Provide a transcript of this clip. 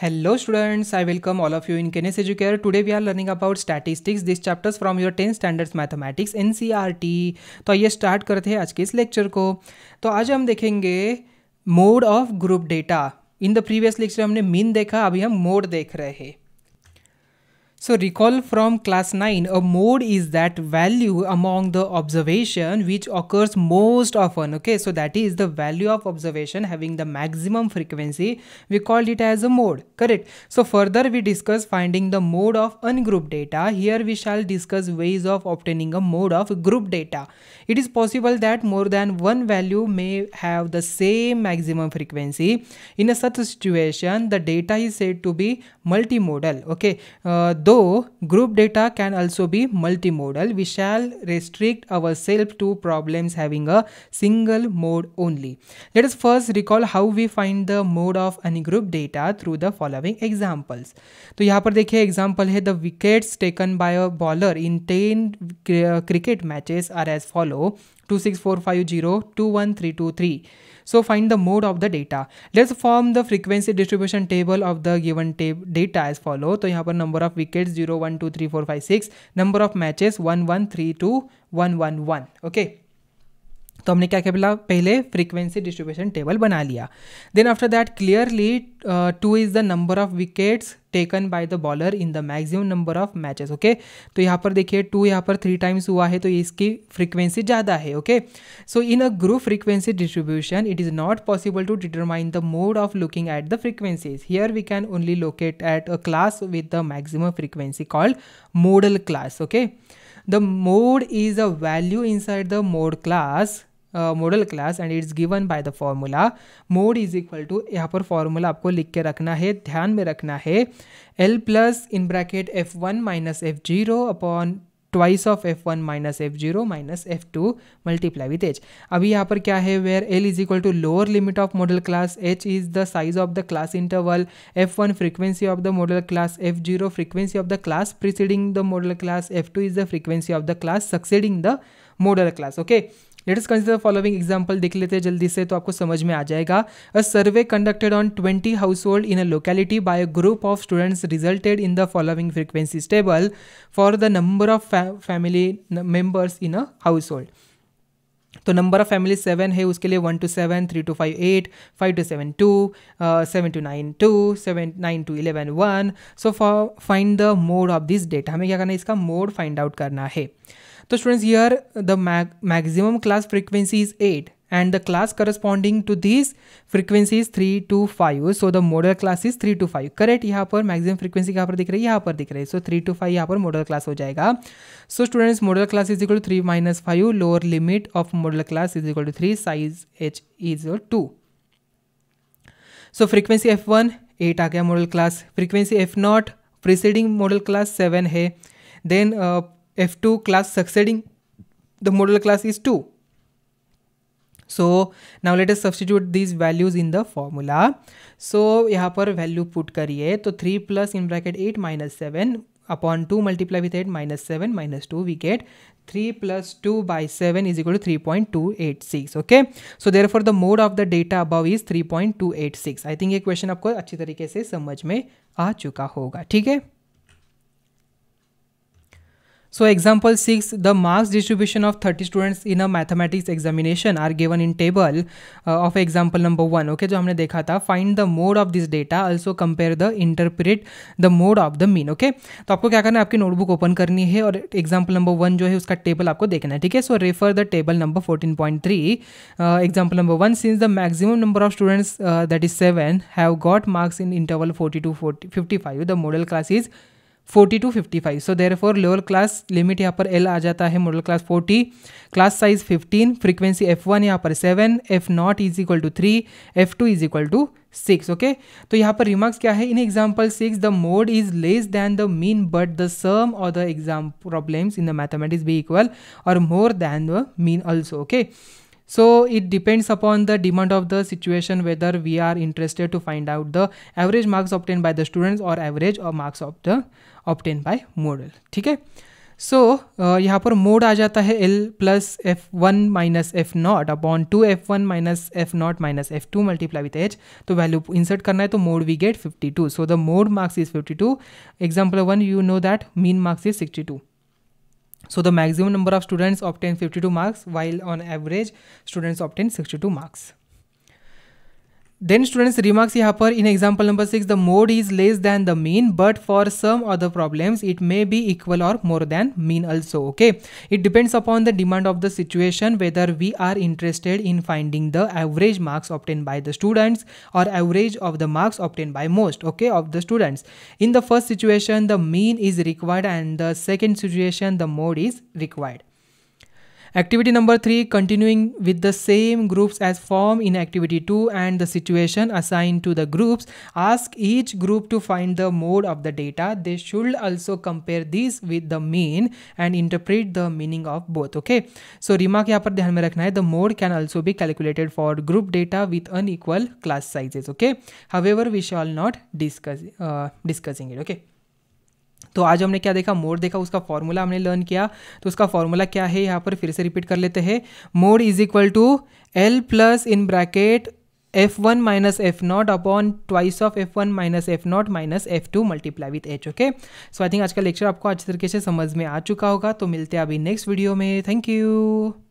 Hello students I welcome all of you in Kenes Educare today we are learning about statistics this chapters from your tenth standards mathematics N C R T तो ये start करते हैं आज के इस lecture को तो आज हम देखेंगे mode of group data in the previous lecture हमने मीन देखा अभी हम मोड देख रहे हैं So recall from class 9, a mode is that value among the observation which occurs most often. Okay, so that is the value of observation having the maximum frequency. We called it as a mode, correct? So further we discuss finding the mode of ungrouped data. Here we shall discuss ways of obtaining a mode of grouped data. It is possible that more than one value may have the same maximum frequency. In a such situation, the data is said to be multimodal. Okay, uh, Though group data can also be multimodal, we shall restrict ourselves to problems having a single mode only. Let us first recall how we find the mode of any group data through the following examples. So, here पर देखिए example है the wickets taken by a bowler in ten cricket matches are as follow two six So find the mode of the data. Let's form the frequency distribution table of the given data as follow. तो यहाँ पर number of wickets 0, 1, 2, 3, 4, 5, 6. Number of matches 1, 1, 3, 2, 1, 1, 1. Okay. तो हमने क्या क्या बोला पहले frequency distribution table बना लिया then after that clearly two is the number of wickets taken by the bowler in the maximum number of matches okay तो यहाँ पर देखिए टू यहाँ पर थ्री टाइम्स हुआ है तो इसकी फ्रीक्वेंसी ज़्यादा है okay so in a group frequency distribution it is not possible to determine the mode of looking at the frequencies here we can only locate at a class with the maximum frequency called class okay the mode is a value inside the mode class modal class and it's given by the formula mode is equal to यहाँ पर formula आपको लिख के रखना है ध्यान में रखना है L plus in bracket F one minus F zero upon twice of F one minus F zero minus F two multiply with H अभी यहाँ पर क्या है where L is equal to lower limit of modal class H is the size of the class interval F one frequency of the modal class F zero frequency of the class preceding the modal class F two is the frequency of the class succeeding the modal class okay let us consider following example देख लेते हैं जल्दी से तो आपको समझ में आ जाएगा a survey conducted on twenty household in a locality by a group of students resulted in the following frequency table for the number of family members in a household तो number of family seven है उसके लिए one to seven three to five eight five to seven two seven to nine two seven nine to eleven one so find the mode of this data हमें क्या करना है इसका mode find out करना है तो students here the maximum class frequency is eight and the class corresponding to this frequency is three to five so the modal class is three to five correct यहाँ पर maximum frequency कहाँ पर दिख रही है यहाँ पर दिख रही है सो थ्री टू फाइव यहाँ पर मॉडल क्लास हो जाएगा so students modal class is equal to three minus five lower limit of modal class is equal to three size H is two so frequency F one eight आ गया modal class frequency F not preceding modal class seven है then f2 class succeeding the modal class is 2 so now let's substitute these values in the formula so यहाँ पर value put करिए तो three plus in bracket eight minus seven upon two multiply with eight minus seven minus two we get three plus two by seven is equal to three point two eight six okay so therefore the mode of the data above is three point two eight six I think ये question आपको अच्छी तरीके से समझ में आ चुका होगा ठीक है So example 6, the marks distribution of 30 students in a mathematics examination are given in table uh, of example number 1. Okay, जो हमने देखा था find the mode of this data, also compare the interpret the mode of the mean. Okay, तो आपको क्या करना है आपकी नोटबुक ओपन करनी है और एग्जाम्पल नंबर वन जो है उसका टेबल आपको देखना है ठीक है so refer the table number 14.3 example number one since the maximum number of students that is seven have got marks in interval 40 to 40 55 the modal class is forty to fifty five so therefore lower class limit यहाँ पर L आ जाता है modal class forty class size fifteen frequency F one यहाँ पर seven F not is equal to three F two is equal to six okay तो यहाँ पर रिमार्क्स क्या है in example six the mode is less than the mean but the some or the exam problems in the mathematics be equal or more than the mean also okay so it depends upon the demand of the situation whether we are interested to find out the average marks obtained by the students or average or marks of the obtained by L ठीक है सो uh, यहाँ पर mode आ जाता है L plus F one minus F not upon two F one minus F not minus F two multiply with H तो value insert करना है तो mode we get fifty two so the mode marks is fifty two example one you know that mean marks is sixty two so the maximum number of students obtain fifty two marks while on average students obtain sixty two marks Then students remarks here पर in example number 6 the mode is less than the mean but for some other problems it may be equal or more than mean also okay it depends upon the demand of the situation whether we are interested in finding the average marks obtained by the students or average of the marks obtained by most okay of the students in the first situation the mean is required and the second situation the mode is required Activity number 3 continuing with the same groups as form in activity 2 and the situation assigned to the groups ask each group to find the mode of the data they should also compare these with the mean and interpret the meaning of both okay so remark yahan par dhyan mein rakhna hai the mode can also be calculated for group data with unequal class sizes okay however we shall not discuss uh, discussing it okay तो आज हमने क्या देखा mode देखा उसका formula हमने learn किया तो उसका फॉर्मूला क्या है यहाँ पर फिर से रिपीट कर लेते हैं mode is equal to L plus in bracket F one minus F not upon twice of F one minus F not minus F two multiply with H okay so I think आज का lecture आपको अच्छे तरीके से समझ में आ चुका होगा तो मिलते हैं अभी नेक्स्ट वीडियो में थैंक यू